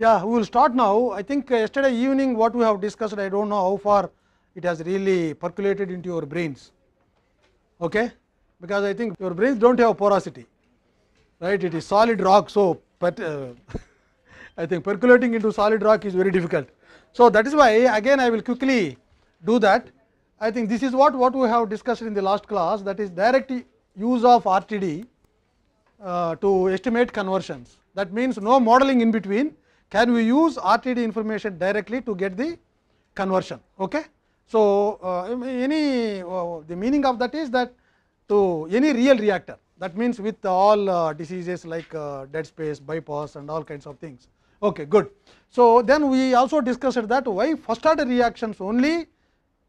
Yeah, we will start now. I think uh, yesterday evening what we have discussed, I do not know how far it has really percolated into your brains, okay? because I think your brains do not have porosity, right? It is solid rock. So, but, uh, I think percolating into solid rock is very difficult. So, that is why again I will quickly do that. I think this is what, what we have discussed in the last class that is direct use of RTD uh, to estimate conversions. That means, no modeling in between can we use RTD information directly to get the conversion. Okay? So, uh, any uh, the meaning of that is that to any real reactor that means with all uh, diseases like dead space, bypass and all kinds of things. Okay, good. So, then we also discussed that why first order reactions only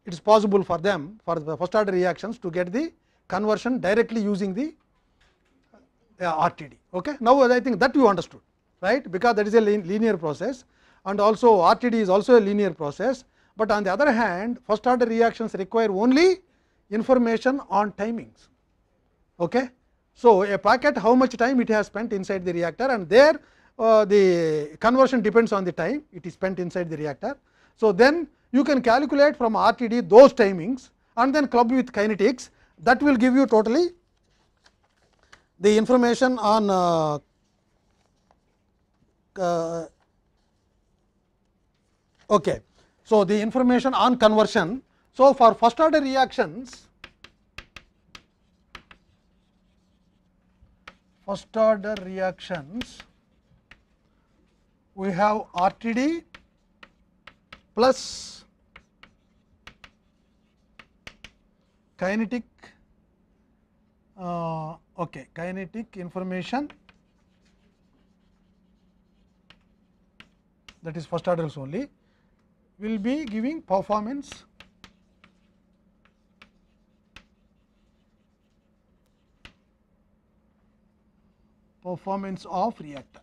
it is possible for them for the first order reactions to get the conversion directly using the RTD. Okay? Now, I think that you understood. right, because that is a linear process and also RTD is also a linear process, but on the other hand first order reactions require only information on timings. Okay. So, a packet how much time it has spent inside the reactor and there uh, the conversion depends on the time it is spent inside the reactor. So, then you can calculate from RTD those timings and then club with kinetics that will give you totally the information on uh, uh, okay. So, the information on conversion. So, for first order reactions, first order reactions, we have RTD plus kinetic uh, okay kinetic information that is first order only will be giving performance performance of reactor.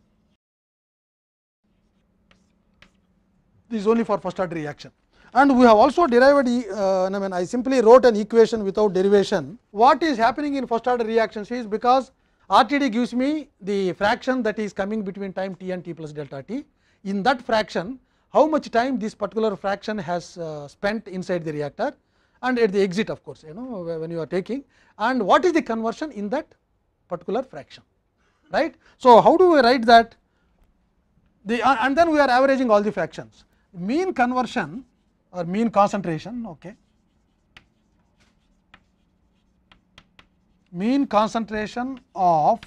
This is only for first order reaction and we have also derived uh, I mean I simply wrote an equation without derivation. What is happening in first order reactions is because RTD gives me the fraction that is coming between time t and t plus delta t in that fraction how much time this particular fraction has uh, spent inside the reactor and at the exit of course, you know when you are taking and what is the conversion in that particular fraction. right? So, how do we write that the uh, and then we are averaging all the fractions mean conversion or mean concentration okay. mean concentration of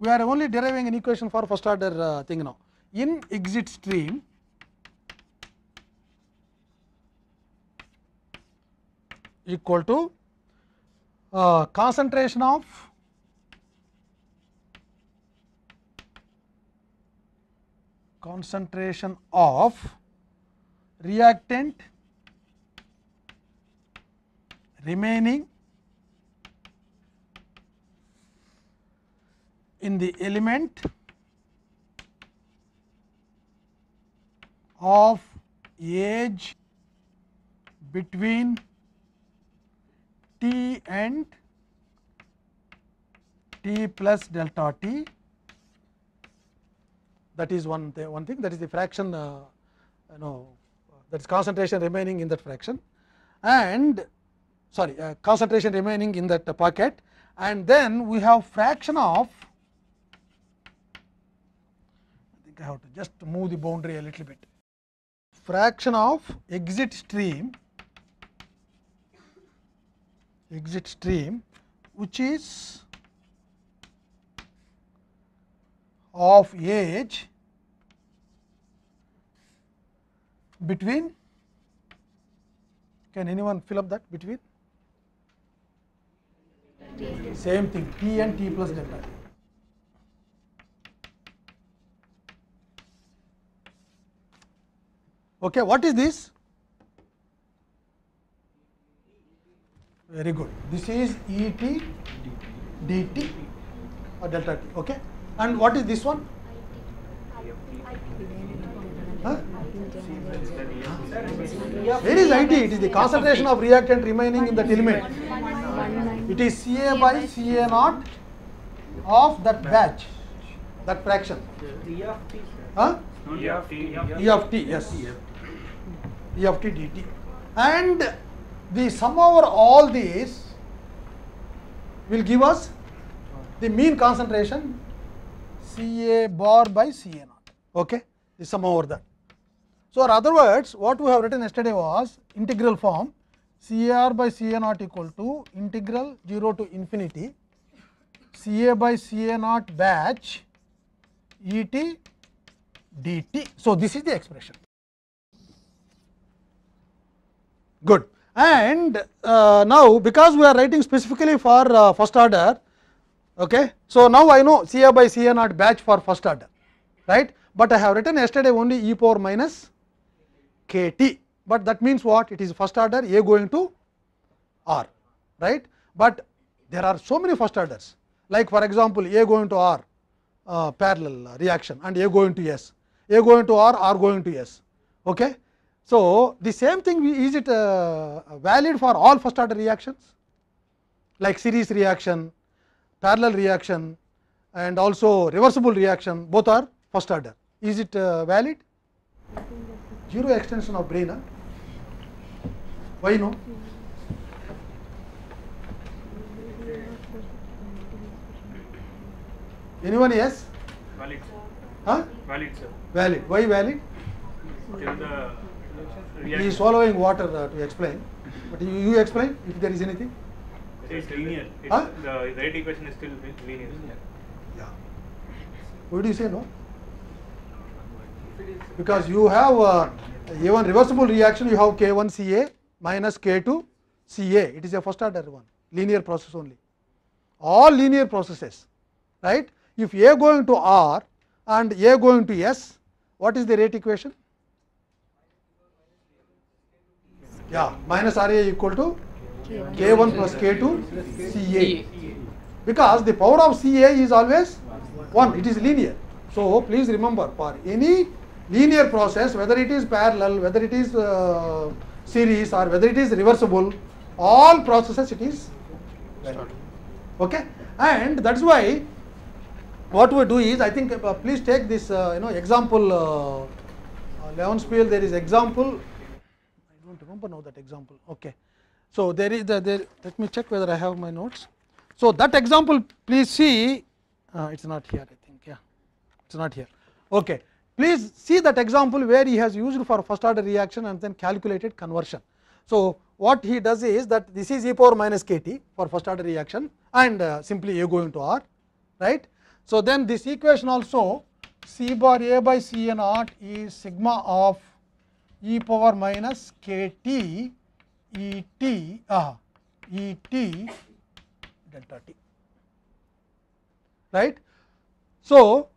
we are only deriving an equation for first order uh, thing now. In exit stream, equal to uh, concentration of concentration of reactant remaining in the element of age between t and t plus delta t that is one th one thing that is the fraction uh, you know that is concentration remaining in that fraction and sorry uh, concentration remaining in that uh, pocket and then we have fraction of I have to just move the boundary a little bit. Fraction of exit stream, exit stream which is of age between can anyone fill up that between same thing t and t plus delta Okay, what is this? Very good. This is E t d t or delta t. Okay. And what is this one? Huh? Where is IT? It is the concentration of reactant remaining in that element. It is Ca by Ca naught of that batch, that fraction. E of t. Huh? E of of t. Yes. EFT dt. And the sum over all these will give us the mean concentration Ca bar by Ca naught. Okay, the sum over that. So, or other words, what we have written yesterday was integral form Car by Ca naught equal to integral 0 to infinity Ca by Ca naught batch Et dt. So, this is the expression. good and uh, now because we are writing specifically for uh, first order okay so now i know ca by ca naught batch for first order right but i have written yesterday only e power minus kt but that means what it is first order a going to r right but there are so many first orders like for example a going to r uh, parallel reaction and a going to s a going to r r going to s okay So, the same thing we is it uh, valid for all first order reactions like series reaction, parallel reaction and also reversible reaction both are first order. Is it uh, valid? Zero extension of brain. Huh? Why no? Anyone yes? Valid. Huh? Valid sir. Valid. Why valid? Till the He is swallowing water uh, to explain. But you, you, explain if there is anything. It's linear. It's huh? The right equation is still linear. Yeah. do you say no? Because you have uh, even reversible reaction, you have K1CA minus K2CA. It is a first order one, linear process only. All linear processes, right? If A going to R and A going to S, what is the rate equation? Yeah, minus RA equal to K1, plus K2 CA. Because the power of CA is always 1, it is linear. So please remember for any linear process, whether it is parallel, whether it is uh, series or whether it is reversible, all processes it is Okay? And that's why what we do is, I think uh, please take this uh, you know example, uh, uh spiel there is example remember now that example. Okay. So, there is the, there, let me check whether I have my notes. So, that example please see uh, it is not here I think yeah it is not here. Okay. Please see that example where he has used for first order reaction and then calculated conversion. So, what he does is that this is e power minus k t for first order reaction and uh, simply a going to r right. So, then this equation also c bar a by c n naught is sigma of e power minus k t e t uh, e t delta t right. So,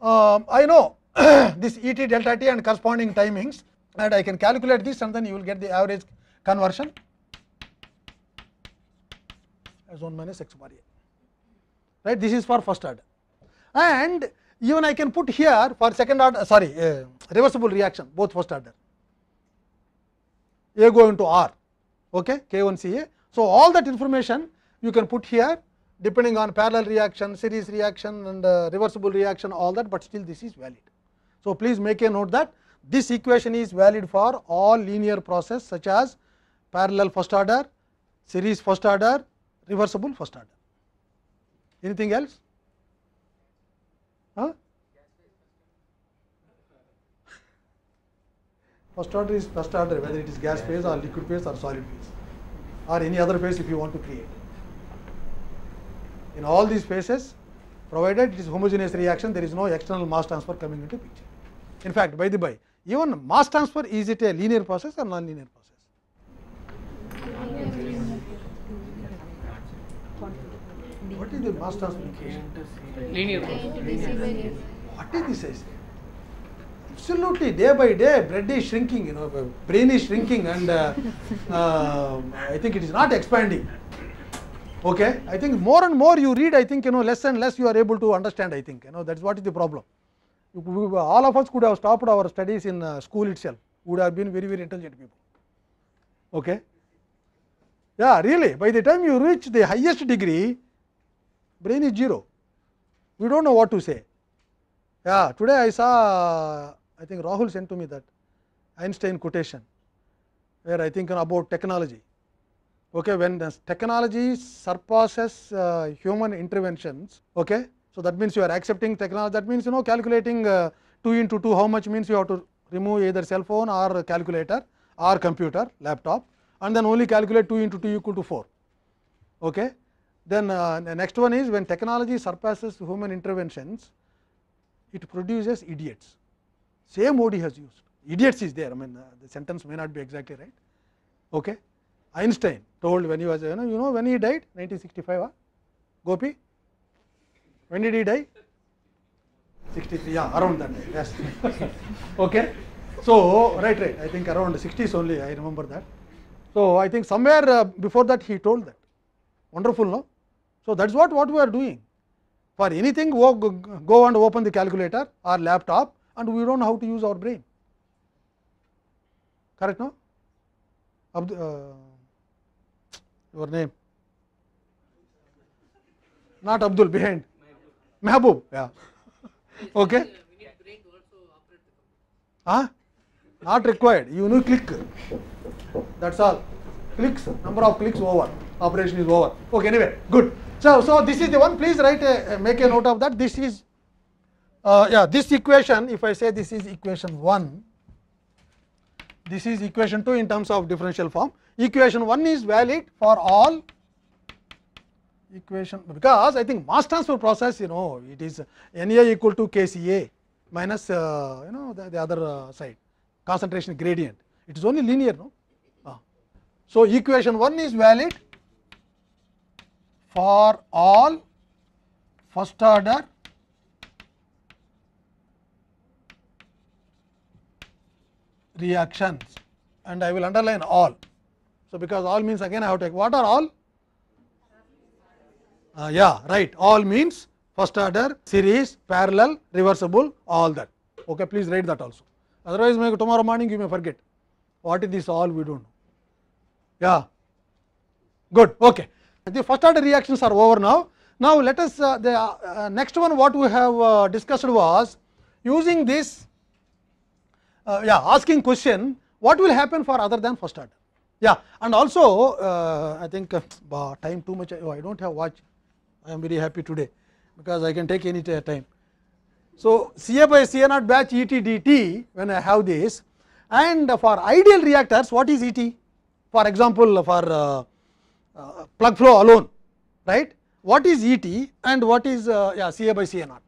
um, I know this E t delta t and corresponding timings and I can calculate this and then you will get the average conversion as 1 minus x bar a right this is for first order and even I can put here for second order sorry uh, reversible reaction both first order A going to R, okay, a So, all that information you can put here depending on parallel reaction, series reaction and uh, reversible reaction all that, but still this is valid. So, please make a note that this equation is valid for all linear process such as parallel first order, series first order, reversible first order. Anything else? Huh? First order is first order whether it is gas phase or liquid phase or solid phase, or any other phase if you want to create In all these phases provided it is homogeneous reaction, there is no external mass transfer coming into In fact, by the by even mass transfer is it a linear process or non linear process? What is the mass transfer? Linear process. What is this? absolutely day by day bread is shrinking you know brain is shrinking and uh, uh, i think it is not expanding okay i think more and more you read i think you know less and less you are able to understand i think you know that's what is the problem all of us could have stopped our studies in uh, school itself would have been very very intelligent people okay yeah really by the time you reach the highest degree brain is zero we don't know what to say yeah today i saw I think Rahul sent to me that Einstein quotation, where I think about technology. Okay, when technology surpasses uh, human interventions, okay, so that means you are accepting technology. That means you know calculating uh, two into two how much means you have to remove either cell phone or calculator or computer, laptop, and then only calculate two into two equal to four. Okay, then uh, the next one is when technology surpasses human interventions, it produces idiots same OD has used. Idiots is there, I mean uh, the sentence may not be exactly right. Okay. Einstein told when he was, you know, you know when he died 1965, huh? Gopi, when did he die? 63, yeah, around that time, yes. okay. So, right, right, I think around 60s only, I remember that. So, I think somewhere uh, before that he told that. Wonderful, no? So, that is what, what we are doing. For anything, go, go and open the calculator or laptop and we do not know how to use our brain. Correct, no? Abd, uh, your name? Not Abdul, behind. Mahbub, yeah. okay? Huh? Not required. You know, click. That's all. Clicks, number of clicks over. Operation is over. Okay, anyway, good. So, so this is the one. Please write, a, make a note of that. This is uh, yeah, this equation, if I say this is equation 1, this is equation 2 in terms of differential form. Equation 1 is valid for all equation, because I think mass transfer process, you know, it is N A equal to K C A minus, uh, you know, the, the other uh, side, concentration gradient. It is only linear, no? Uh, so, equation 1 is valid for all first order reactions and I will underline all. So, because all means again I have to take what are all? Uh, yeah, right. All means first order, series, parallel, reversible, all that. Okay, please write that also. Otherwise, may, tomorrow morning you may forget. What is this all? We don't know. Yeah. Good. Okay. The first order reactions are over now. Now, let us uh, the uh, next one what we have uh, discussed was using this uh, yeah, asking question what will happen for other than first order. Yeah, and also uh, I think uh, time too much. Oh, I don't have watch. I am very happy today because I can take any time. So, CA by CA naught batch E T D T when I have this and for ideal reactors what is ET? For example, for uh, uh, plug flow alone right what is ET and what is uh, yeah, CA by CA naught.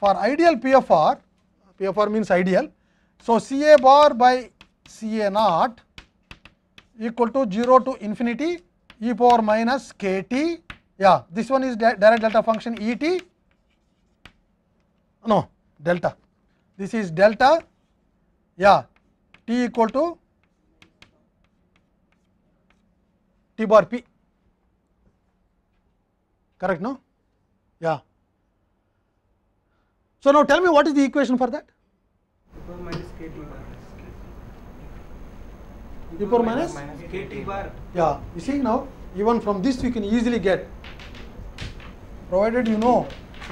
For ideal PFR PFR means ideal. So, CA bar by CA naught equal to 0 to infinity e power minus kt. Yeah, this one is direct delta function E t. No, delta. This is delta. Yeah, t equal to t bar p. Correct, no? Yeah. So now tell me what is the equation for that? E minus kt bar. E power minus, minus kt bar. Yeah, you see now even from this we can easily get provided you know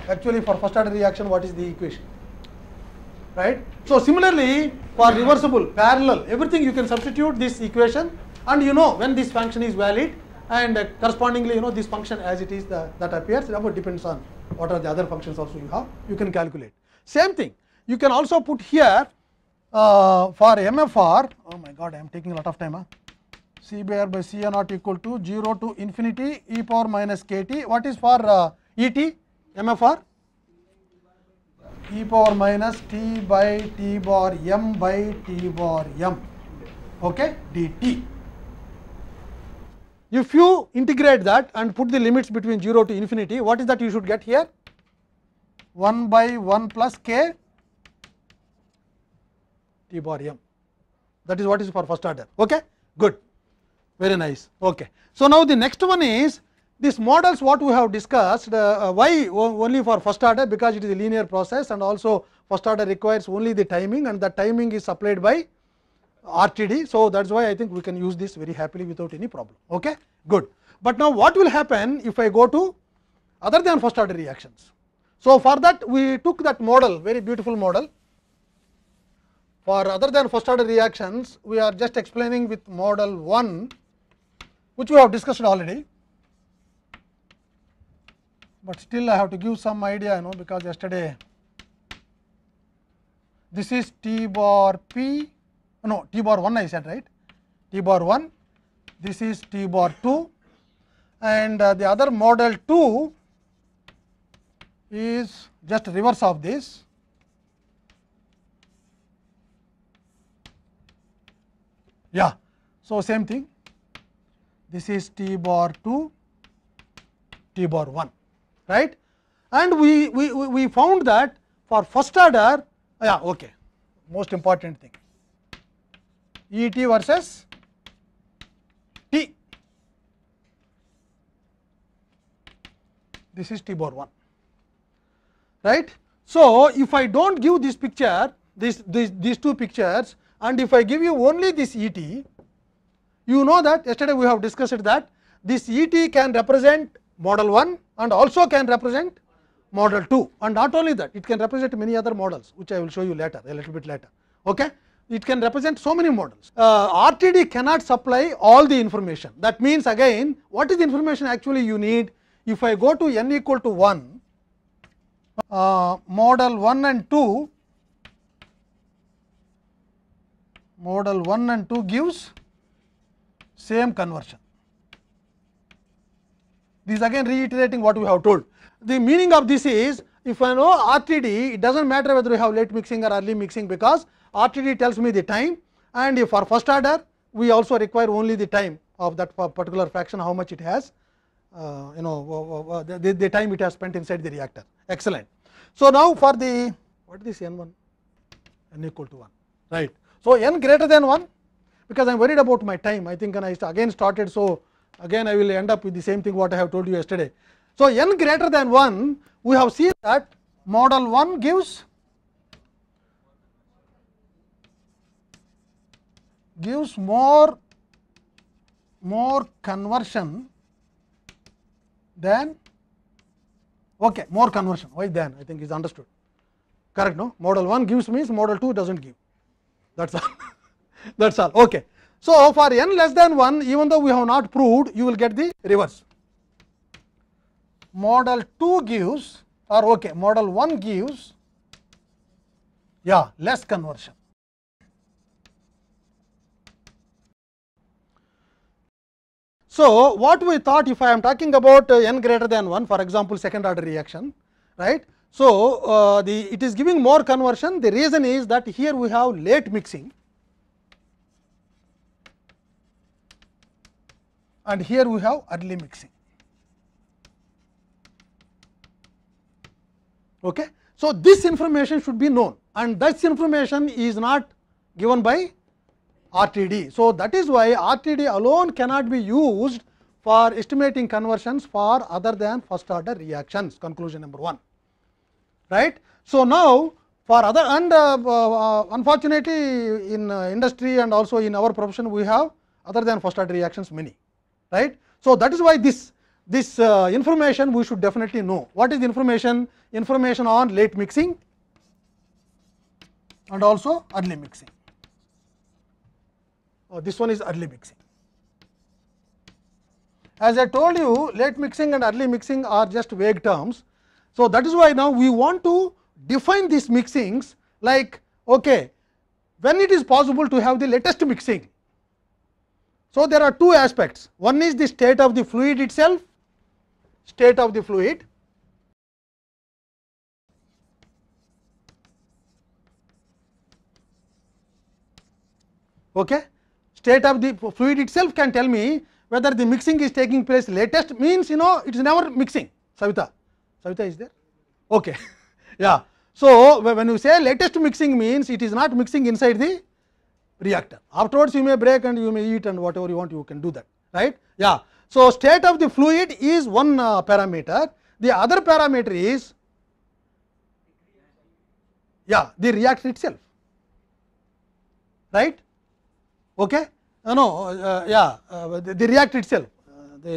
actually for first order reaction what is the equation right so similarly for reversible parallel everything you can substitute this equation and you know when this function is valid and uh, correspondingly you know this function as it is the, that appears it depends on what are the other functions also you have, you can calculate. Same thing, you can also put here uh, for MFR, oh my god, I am taking a lot of time. Huh? C by R by C naught equal to 0 to infinity e power minus kt. What is for uh, ET MFR? e power minus t by t bar m by t bar m okay dt If you integrate that and put the limits between 0 to infinity, what is that you should get here? 1 by 1 plus k t bar m. That is what is for first order. Okay? Good. Very nice. Okay. So, now the next one is these models what we have discussed, uh, why only for first order because it is a linear process and also first order requires only the timing and the timing is supplied by RTD. So, that is why I think we can use this very happily without any problem. Okay? Good. But now, what will happen if I go to other than first order reactions? So, for that we took that model very beautiful model for other than first order reactions we are just explaining with model 1 which we have discussed already, but still I have to give some idea you know because yesterday this is T bar P no t bar 1 I said right, t bar 1, this is t bar 2 and uh, the other model 2 is just reverse of this. Yeah, so same thing. This is t bar 2, t bar 1, right? And we we we found that for first order, yeah, okay. Most important thing. ET versus T. This is T bar 1, right. So, if I do not give this picture, this, this, these two pictures and if I give you only this E t, you know that yesterday we have discussed that this E t can represent model 1 and also can represent model 2 and not only that, it can represent many other models, which I will show you later, a little bit later. Okay? it can represent so many models. Uh, RTD cannot supply all the information. That means, again what is the information actually you need? If I go to n equal to 1, uh, model 1 and 2, model 1 and 2 gives same conversion. This is again reiterating what we have told. The meaning of this is, if I know RTD, it does not matter whether you have late mixing or early mixing, because RTD tells me the time and if for first order we also require only the time of that particular fraction how much it has uh, you know the, the time it has spent inside the reactor excellent. So, now for the what is n 1 n equal to 1 right. So, n greater than 1 because I am worried about my time I think I again started. So, again I will end up with the same thing what I have told you yesterday. So, n greater than 1 we have seen that model 1 gives gives more more conversion than okay more conversion why then i think is understood correct no model 1 gives means model 2 doesn't give that's all that's all okay so for n less than 1 even though we have not proved you will get the reverse model 2 gives or okay model 1 gives yeah less conversion So, what we thought if I am talking about uh, n greater than 1 for example, second order reaction right. So, uh, the it is giving more conversion the reason is that here we have late mixing and here we have early mixing. Okay. So, this information should be known and this information is not given by RTD. So, that is why RTD alone cannot be used for estimating conversions for other than first order reactions conclusion number 1 right so now for other and uh, uh, unfortunately in uh, industry and also in our profession we have other than first order reactions many right so that is why this this uh, information we should definitely know what is the information information on late mixing and also early mixing Oh, this one is early mixing. As I told you late mixing and early mixing are just vague terms. So, that is why now we want to define these mixings like okay, when it is possible to have the latest mixing. So, there are two aspects one is the state of the fluid itself, state of the fluid okay state of the fluid itself can tell me whether the mixing is taking place latest means you know it is never mixing savita savita is there okay yeah so when you say latest mixing means it is not mixing inside the reactor afterwards you may break and you may eat and whatever you want you can do that right yeah so state of the fluid is one uh, parameter the other parameter is yeah the reactor itself right okay? Uh, no, uh, uh yeah, uh, the, the, react itself, uh, the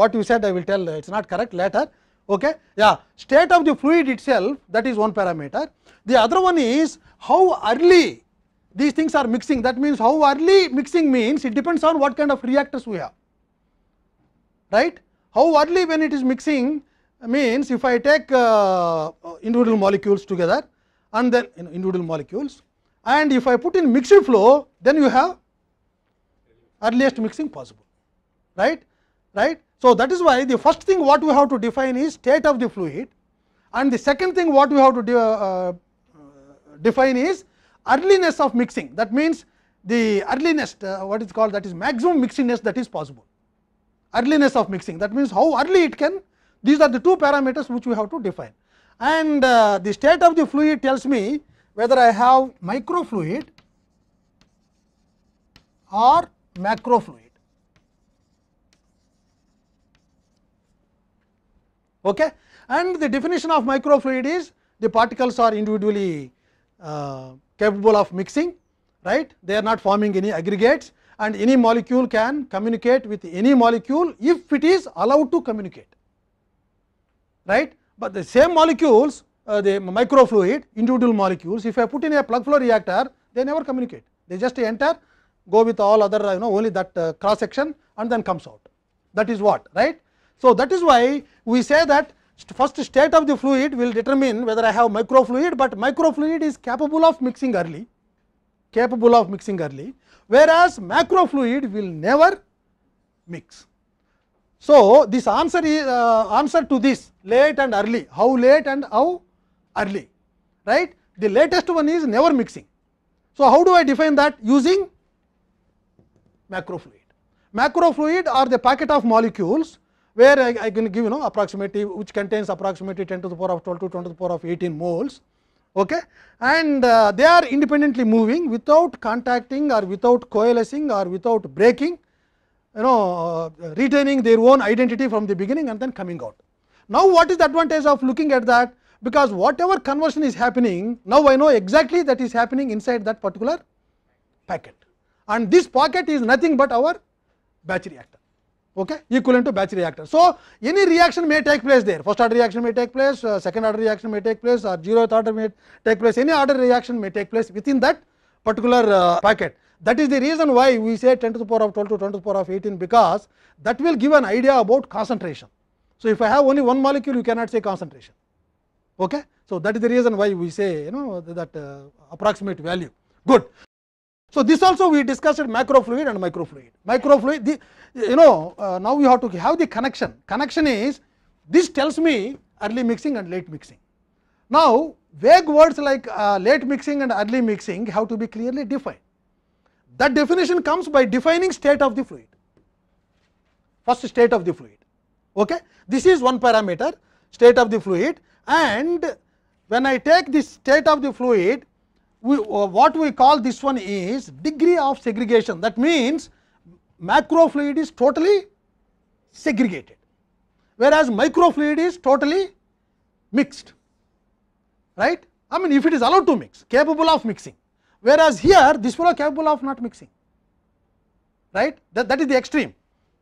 what you said I will tell it is not correct later. Okay? Yeah, state of the fluid itself that is one parameter. The other one is how early these things are mixing that means, how early mixing means it depends on what kind of reactors we have, right. How early when it is mixing means if I take uh, individual molecules together and then individual molecules and if I put in mixed flow, then you have earliest mixing possible, right? right. So, that is why the first thing what we have to define is state of the fluid and the second thing what we have to de uh, uh, define is earliness of mixing. That means, the earliness uh, what is called that is maximum mixingness that is possible, earliness of mixing that means, how early it can these are the two parameters which we have to define and uh, the state of the fluid tells me whether I have microfluid or macrofluid. Okay? And the definition of microfluid is the particles are individually uh, capable of mixing, right? They are not forming any aggregates and any molecule can communicate with any molecule if it is allowed to communicate, right? But the same molecules uh, the microfluid individual molecules. If I put in a plug flow reactor, they never communicate. They just enter, go with all other you know only that uh, cross section and then comes out. That is what right. So, that is why we say that first state of the fluid will determine whether I have microfluid, but microfluid is capable of mixing early, capable of mixing early, whereas macrofluid will never mix. So, this answer is uh, answer to this late and early, how late and how early, right. The latest one is never mixing. So, how do I define that? Using macrofluid. Macrofluid are the packet of molecules where I, I can give you know approximately which contains approximately 10 to the power of 12 to 10 to the power of 18 moles okay and uh, they are independently moving without contacting or without coalescing or without breaking you know uh, retaining their own identity from the beginning and then coming out now what is the advantage of looking at that because whatever conversion is happening, now I know exactly that is happening inside that particular packet. And this pocket is nothing but our batch reactor, okay? equivalent to batch reactor. So, any reaction may take place there, first order reaction may take place, uh, second order reaction may take place or zero order may take place, any order reaction may take place within that particular uh, packet. That is the reason why we say 10 to the power of 12 to 10 to the power of 18, because that will give an idea about concentration. So, if I have only one molecule, you cannot say concentration. Okay? So, that is the reason why we say you know that uh, approximate value. Good. So, this also we discussed macrofluid and microfluid. Microfluid, the, you know uh, now we have to have the connection. Connection is this tells me early mixing and late mixing. Now, vague words like uh, late mixing and early mixing have to be clearly defined. That definition comes by defining state of the fluid, first state of the fluid. Okay? This is one parameter state of the fluid and when I take the state of the fluid, we, uh, what we call this one is degree of segregation. That means, macrofluid is totally segregated, whereas microfluid is totally mixed. Right? I mean, if it is allowed to mix, capable of mixing, whereas here this one is capable of not mixing. Right? That, that is the extreme.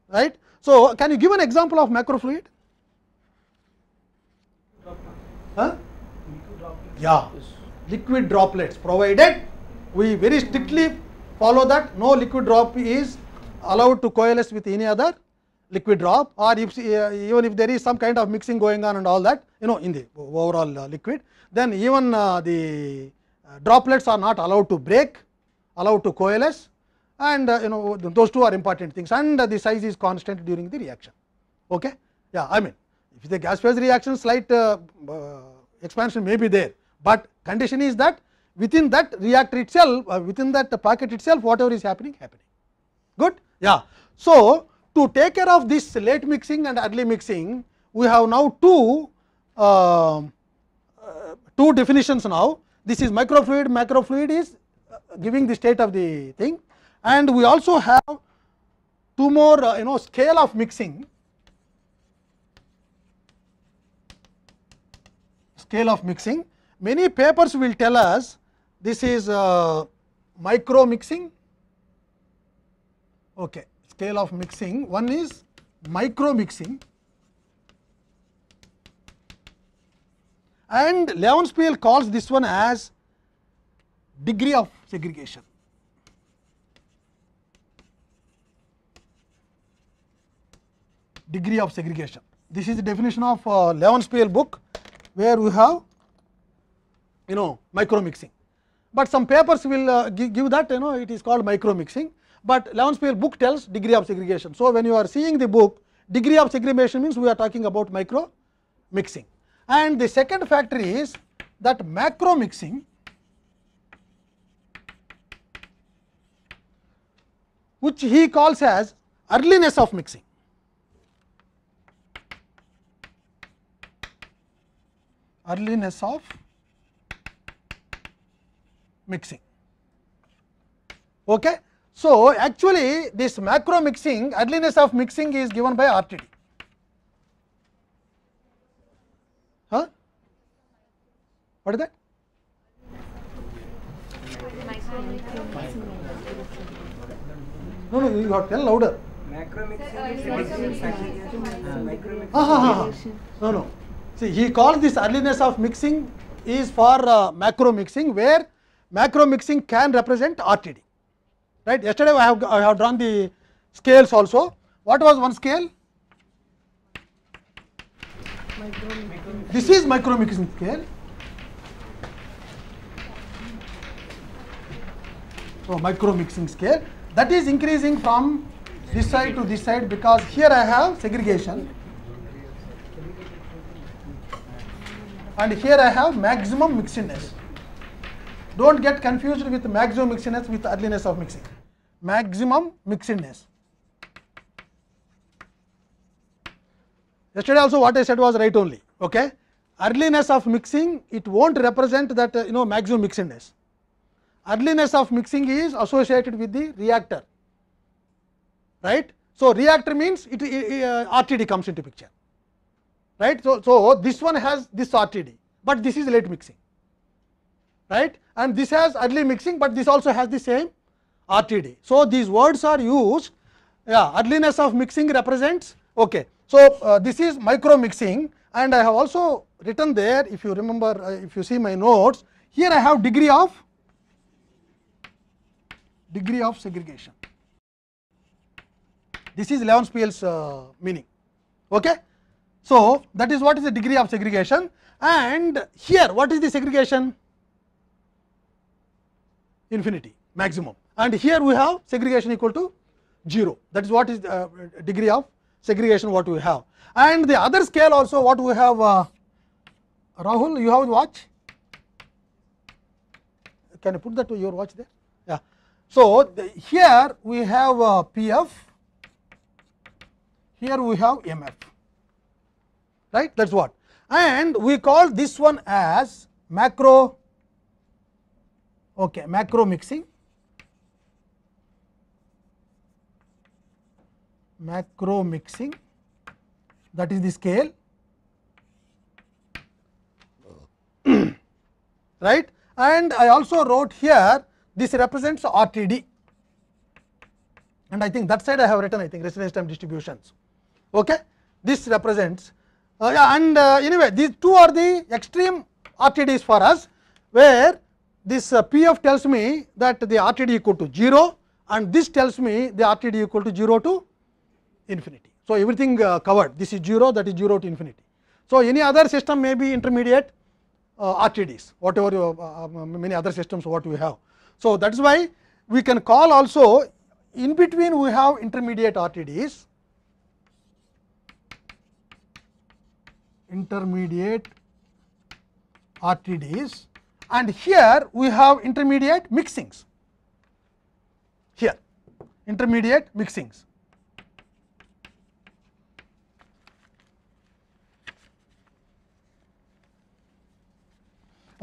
Right? So, can you give an example of macrofluid? Yeah, liquid droplets provided we very strictly follow that no liquid drop is allowed to coalesce with any other liquid drop or if uh, even if there is some kind of mixing going on and all that you know in the overall uh, liquid then even uh, the droplets are not allowed to break allowed to coalesce and you know those two are important things and the size is constant during the reaction okay yeah i mean If the gas phase reaction slight uh, uh, expansion may be there, but condition is that within that reactor itself uh, within that packet itself whatever is happening happening. Good? Yeah. So, to take care of this late mixing and early mixing we have now two um, uh, two definitions now. This is microfluid, macrofluid is uh, giving the state of the thing and we also have two more uh, you know scale of mixing scale of mixing. Many papers will tell us this is uh, micro mixing, okay. scale of mixing. One is micro mixing and Levenspiel calls this one as degree of segregation. degree of segregation. This is the definition of uh, Levenspiel book where we have you know micro mixing. But some papers will uh, give, give that you know it is called micro mixing, but Levenspiel book tells degree of segregation. So, when you are seeing the book degree of segregation means we are talking about micro mixing and the second factor is that macro mixing which he calls as earliness of mixing. earliness of mixing. Okay. So, actually this macro mixing earliness of mixing is given by RTD. Huh? What is that? No, no, you have to tell louder. Macro mixing is mixing. Micro No, no. See, he calls this earliness of mixing is for uh, macro mixing, where macro mixing can represent RTD. Right? Yesterday I have, I have drawn the scales also. What was one scale? This is micro mixing scale. So, oh, micro mixing scale that is increasing from this side to this side because here I have segregation. and here I have maximum mixedness. Don't get confused with maximum mixedness with earliness of mixing. Maximum mixedness. Yesterday also what I said was right only. Okay? Earliness of mixing, it won't represent that you know maximum mixedness. Earliness of mixing is associated with the reactor. Right? So, reactor means it, it uh, RTD comes into picture. right. So, so this one has this RTD, but this is late mixing right and this has early mixing, but this also has the same RTD. So, these words are used yeah earliness of mixing represents okay. So, uh, this is micro mixing and I have also written there if you remember uh, if you see my notes here I have degree of degree of segregation. This is Leon PL's uh, meaning. Okay? So, that is what is the degree of segregation and here what is the segregation? Infinity maximum and here we have segregation equal to 0 that is what is the uh, degree of segregation what we have and the other scale also what we have uh, Rahul you have watch can you put that to your watch there yeah so the, here we have uh, pf here we have mf right that is what and we call this one as macro okay, macro mixing macro mixing that is the scale right and I also wrote here this represents RTD and I think that side I have written I think residence time distributions. Okay. This represents Uh, and uh, anyway these two are the extreme RTDs for us where this uh, P f tells me that the RTD equal to 0 and this tells me the RTD equal to 0 to infinity. So, everything covered this is 0 that is 0 to infinity. So, any other system may be intermediate uh, RTDs whatever you, uh, um, um, many other systems what we have. So, that is why we can call also in between we have intermediate RTDs intermediate RTDs and here we have intermediate mixings, here intermediate mixings.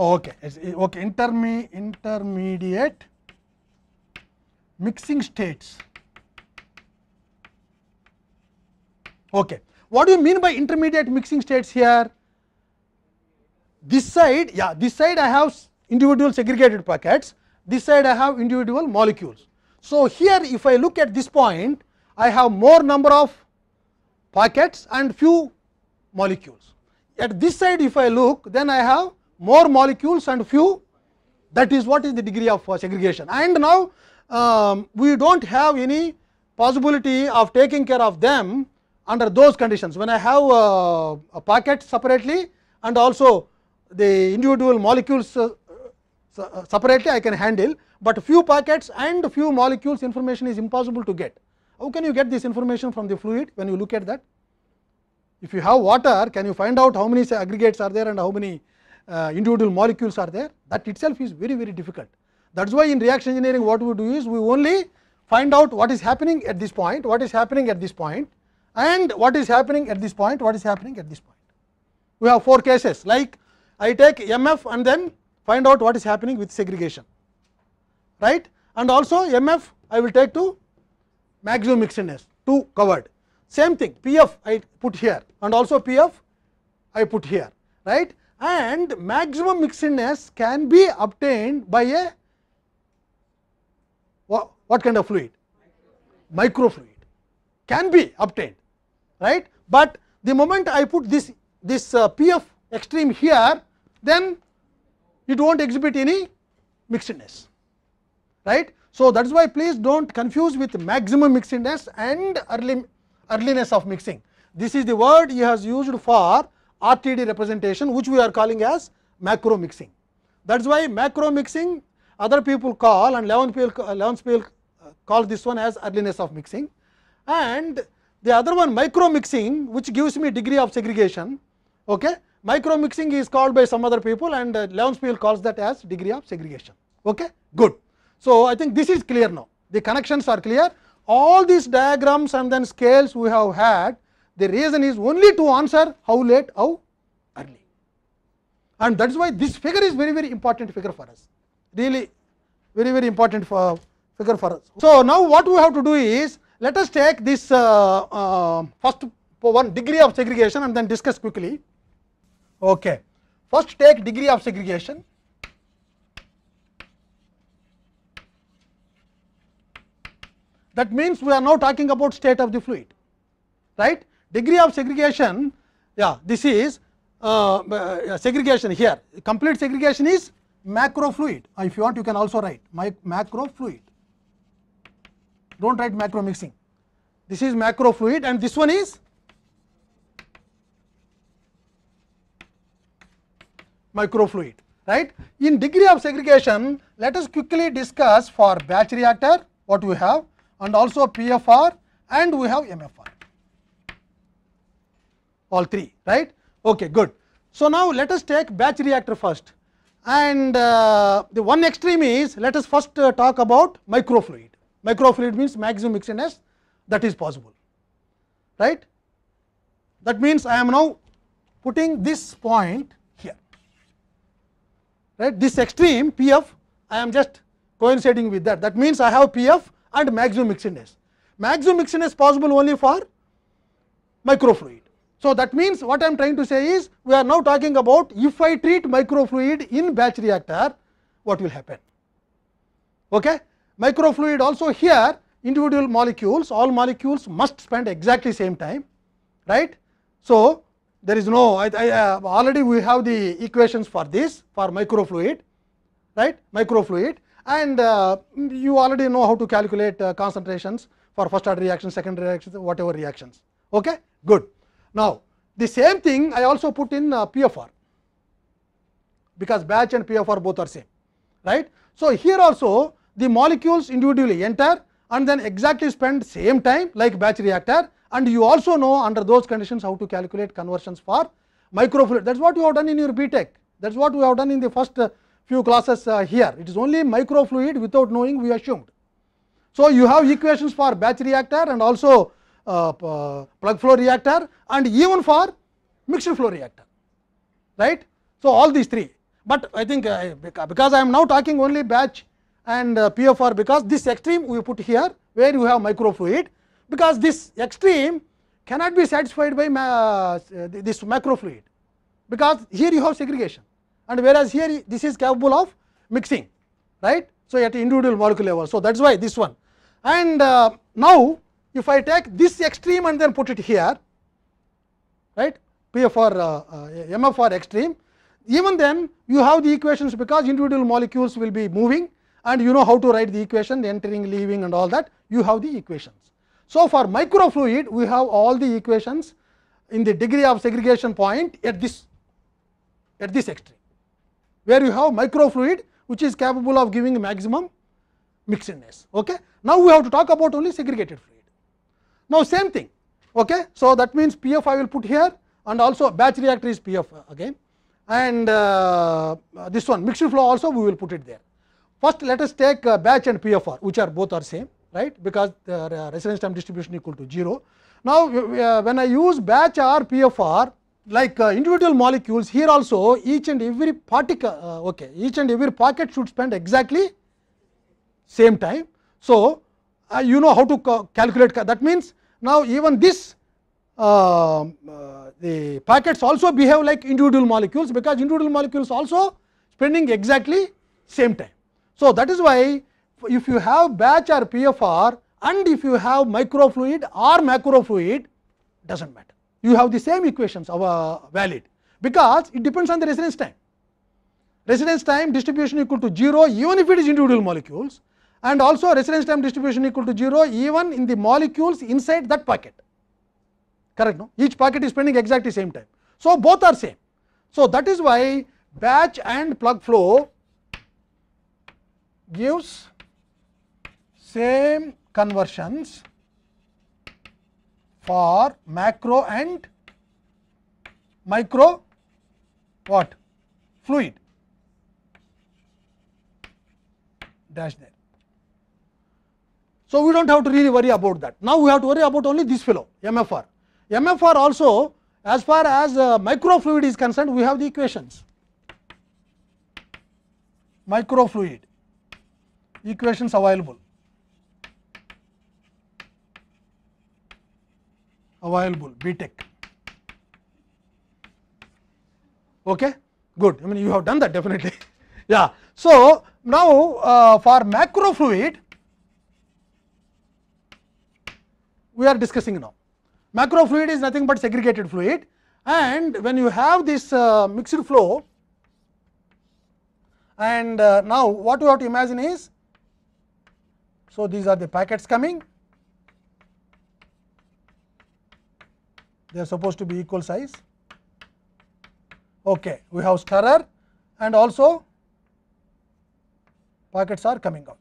okay okay interme intermediate mixing states okay What do you mean by intermediate mixing states here? This side, yeah, this side I have individual segregated packets, this side I have individual molecules. So, here if I look at this point, I have more number of packets and few molecules. At this side if I look, then I have more molecules and few that is what is the degree of uh, segregation. And now, um, we do not have any possibility of taking care of them under those conditions when I have a, a packet separately and also the individual molecules uh, uh, separately I can handle, but few packets and few molecules information is impossible to get. How can you get this information from the fluid when you look at that? If you have water, can you find out how many aggregates are there and how many uh, individual molecules are there? That itself is very, very difficult. That is why in reaction engineering what we do is we only find out what is happening at this point, what is happening at this point and what is happening at this point, what is happening at this point. We have four cases like I take MF and then find out what is happening with segregation, right? And also MF I will take to maximum mixedness, two covered. Same thing PF I put here and also PF I put here, right? And maximum mixedness can be obtained by a what kind of fluid? Microfluid can be obtained right, but the moment I put this this uh, extreme here then it will not exhibit any mixedness right. So, that is why please do not confuse with maximum mixedness and early earliness of mixing. This is the word he has used for RTD representation which we are calling as macro mixing. That is why macro mixing other people call and 11 people, uh, 11 people uh, call this one as earliness of mixing and the other one micro mixing which gives me degree of segregation. Okay? Micro mixing is called by some other people and uh, Leonspiel calls that as degree of segregation. Okay? Good. So, I think this is clear now. The connections are clear. All these diagrams and then scales we have had, the reason is only to answer how late, how early. And that is why this figure is very, very important figure for us. Really, very, very important for figure for us. So, now what we have to do is, let us take this uh, uh, first one degree of segregation and then discuss quickly. Okay. First take degree of segregation. That means we are now talking about state of the fluid, right? Degree of segregation, yeah, this is uh, uh segregation here. Complete segregation is macro fluid. Uh, if you want, you can also write my macro fluid do not write macro mixing. This is macro fluid and this one is micro fluid, Right? In degree of segregation, let us quickly discuss for batch reactor what we have and also PFR and we have MFR. All three, right? Okay, good. So, now let us take batch reactor first and uh, the one extreme is let us first uh, talk about microfluid. Microfluid means maximum mixedness that is possible, right. That means, I am now putting this point here, right. This extreme I am just coinciding with that. That means, I have P f and maximum mixedness. Maximum mixedness possible only for microfluid. So, that means, what I am trying to say is, we are now talking about if I treat microfluid in batch reactor, what will happen. Okay? microfluid also here individual molecules all molecules must spend exactly same time right. So, there is no I, I, uh, already we have the equations for this for microfluid right microfluid and uh, you already know how to calculate uh, concentrations for first order reactions second reactions whatever reactions okay good now the same thing i also put in uh, pfr because batch and pfr both are same right so here also the molecules individually enter and then exactly spend same time like batch reactor and you also know under those conditions how to calculate conversions for microfluid. That is what you have done in your BTEC. That is what we have done in the first uh, few classes uh, here. It is only microfluid without knowing we assumed. So, you have equations for batch reactor and also uh, uh plug flow reactor and even for mixed flow reactor, right. So, all these three, but I think because I am now talking only batch and uh, PFR because this extreme we put here where you have microfluid because this extreme cannot be satisfied by ma uh, this macrofluid because here you have segregation and whereas here this is capable of mixing right so at individual molecule level so that's why this one and uh, now if i take this extreme and then put it here right pfr uh, uh, mfr extreme even then you have the equations because individual molecules will be moving and you know how to write the equation entering, leaving and all that you have the equations. So, for microfluid we have all the equations in the degree of segregation point at this at this extreme, where you have microfluid which is capable of giving maximum mixedness. Okay? Now, we have to talk about only segregated fluid. Now, same thing. Okay? So, that means, P f I will put here and also batch reactor is P f again and uh, this one mixed flow also we will put it there. First, let us take uh, batch and PFR, which are both are same, right? Because the uh, residence time distribution equal to 0. Now, uh, when I use batch or PFR, like individual molecules, here also each and every particle, okay, each and every pocket should spend exactly same time. So, you know how to calculate. That means now even this uh, uh, the packets also behave like individual molecules because individual molecules also spending exactly same time. So, that is why if you have batch or PFR and if you have microfluid or macrofluid does not matter. You have the same equations of, uh, valid because it depends on the residence time. Residence time distribution equal to 0 even if it is individual molecules and also residence time distribution equal to 0 even in the molecules inside that packet. Correct? No? Each packet is spending exactly same time. So, both are same. So, that is why batch and plug flow gives same conversions for macro and micro what fluid dash there. So, we do not have to really worry about that. Now, we have to worry about only this fellow MFR. MFR also as far as uh, microfluid is concerned, we have the equations microfluid equations available available BTech. Okay, good. I mean, you have done that definitely. yeah. So now uh, for macrofluid, we are discussing now. Macrofluid is nothing but segregated fluid, and when you have this uh, mixed flow, and uh, now what you have to imagine is So, these are the packets coming, they are supposed to be equal size. Okay. We have stirrer and also packets are coming out.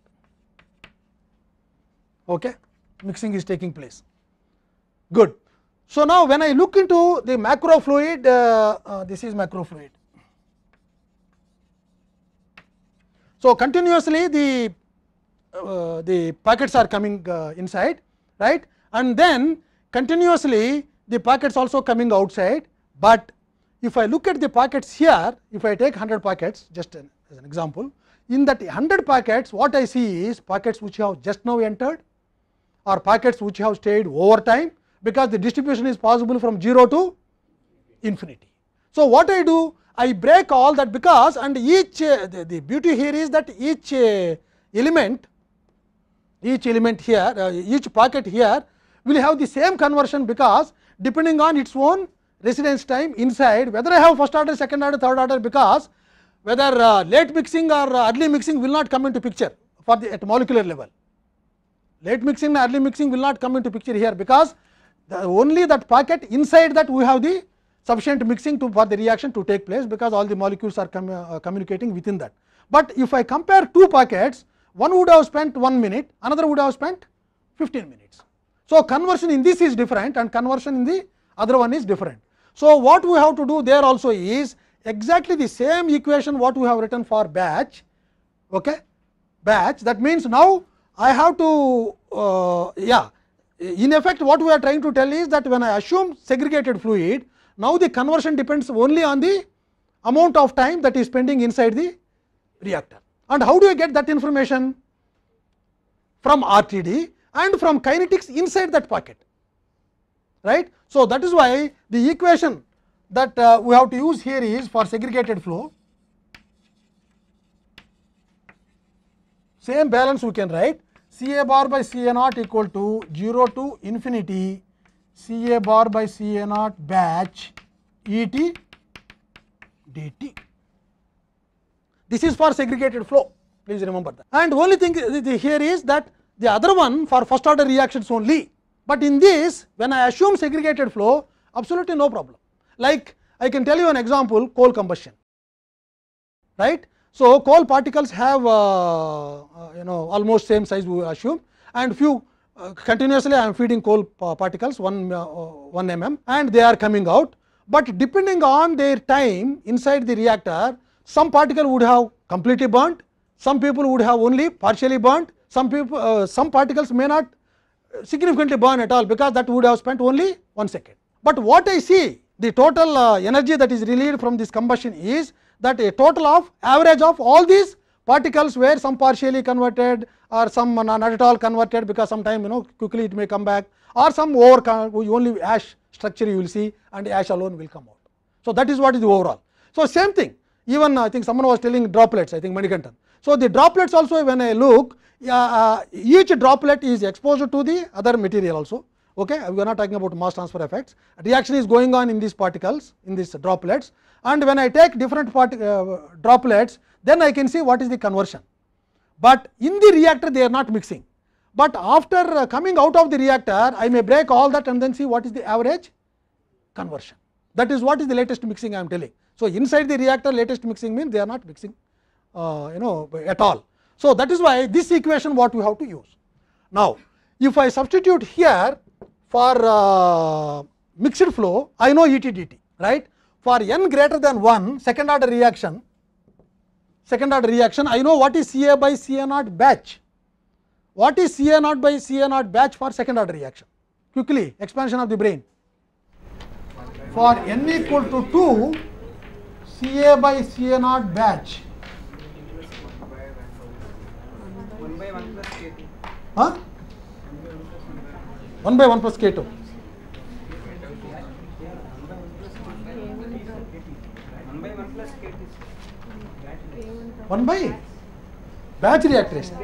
Okay. Mixing is taking place. Good. So, now when I look into the macro fluid, uh, uh, this is macro fluid. So, continuously the uh, the packets are coming uh, inside right and then continuously the packets also coming outside, but if I look at the packets here if I take 100 packets just an, as an example in that 100 packets what I see is packets which have just now entered or packets which have stayed over time because the distribution is possible from 0 to infinity. So, what I do I break all that because and each uh, the, the, beauty here is that each uh, element each element here uh, each pocket here will have the same conversion because depending on its own residence time inside whether I have first order, second order, third order because whether uh, late mixing or uh, early mixing will not come into picture for the at molecular level. Late mixing and early mixing will not come into picture here because the only that pocket inside that we have the sufficient mixing to for the reaction to take place because all the molecules are com, uh, communicating within that. But if I compare two pockets one would have spent 1 minute, another would have spent 15 minutes. So, conversion in this is different and conversion in the other one is different. So, what we have to do there also is exactly the same equation what we have written for batch, okay? batch that means now I have to uh, yeah in effect what we are trying to tell is that when I assume segregated fluid now the conversion depends only on the amount of time that is spending inside the reactor. And how do you get that information? From RTD and from kinetics inside that pocket. right. So, that is why the equation that uh, we have to use here is for segregated flow, same balance we can write C a bar by C a naught equal to 0 to infinity C a bar by C a naught batch E t d t. This is for segregated flow, please remember that. And only thing here is that the other one for first order reactions only, but in this when I assume segregated flow absolutely no problem. Like I can tell you an example coal combustion, right. So, coal particles have uh, uh you know almost same size we assume and few uh, continuously I am feeding coal particles 1, uh, 1 mm and they are coming out, but depending on their time inside the reactor some particle would have completely burnt, some people would have only partially burnt, some people uh, some particles may not significantly burn at all because that would have spent only one second. But what I see the total uh, energy that is released from this combustion is that a total of average of all these particles where some partially converted or some not at all converted because sometimes you know quickly it may come back or some over only ash structure you will see and ash alone will come out. So, that is what is the overall. So, same thing even I think someone was telling droplets, I think Manikantan. So, the droplets also when I look, uh, each droplet is exposed to the other material also. Okay? We are not talking about mass transfer effects. Reaction is going on in these particles, in these droplets and when I take different part, uh, droplets, then I can see what is the conversion. But in the reactor they are not mixing, but after uh, coming out of the reactor I may break all that and then see what is the average conversion. That is what is the latest mixing I am telling. So, inside the reactor latest mixing means they are not mixing uh, you know at all. So, that is why this equation what we have to use. Now, if I substitute here for uh, mixed flow, I know E t d t right. For n greater than 1 second order reaction, second order reaction I know what is C A by C A naught batch. What is C A naught by C A naught batch for second order reaction? Quickly expansion of the brain. For n equal to 2, CA by CA naught batch one by one plus two one by batch రియాక్టరేషన్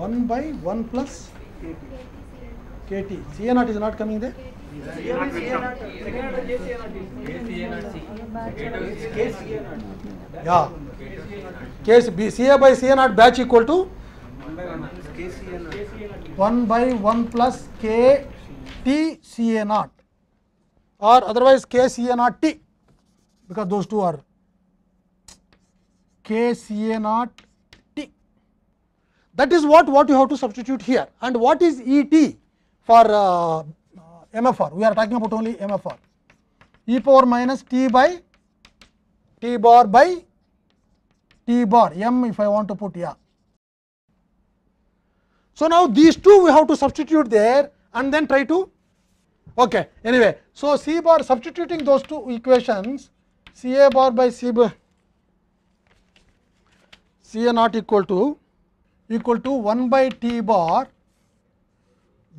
one by one plus KT. CA naught is not coming there? Yeah. Case B, CA by CA naught batch equal to 1 by 1 plus K T CA naught or otherwise K CA naught T because those two are K CA naught T. That is what, what you have to substitute here and what is E T? for uh, MFR. We are talking about only MFR. e power minus t by t bar by t bar m if I want to put yeah. So, now these two we have to substitute there and then try to okay anyway. So, c bar substituting those two equations c a bar by c b c a naught equal to equal to 1 by t bar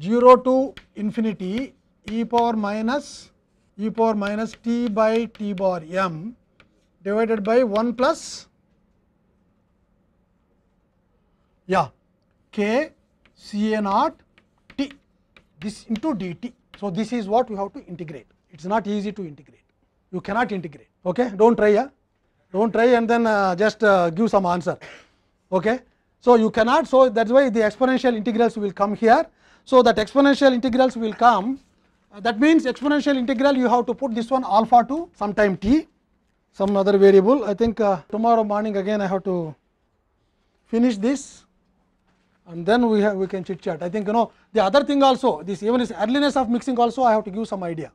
0 to infinity e power minus e power minus t by t bar m divided by 1 plus yeah k C A naught t this into dt. So, this is what you have to integrate. It is not easy to integrate. You cannot integrate. Okay? Do not try. Yeah? Do not try and then uh, just uh, give some answer. Okay? So, you cannot. So, that is why the exponential integrals will come here. So, that exponential integrals will come that means exponential integral you have to put this one alpha to sometime t some other variable. I think uh, tomorrow morning again I have to finish this and then we have we can chit chat. I think you know the other thing also this even is earliness of mixing also I have to give some idea.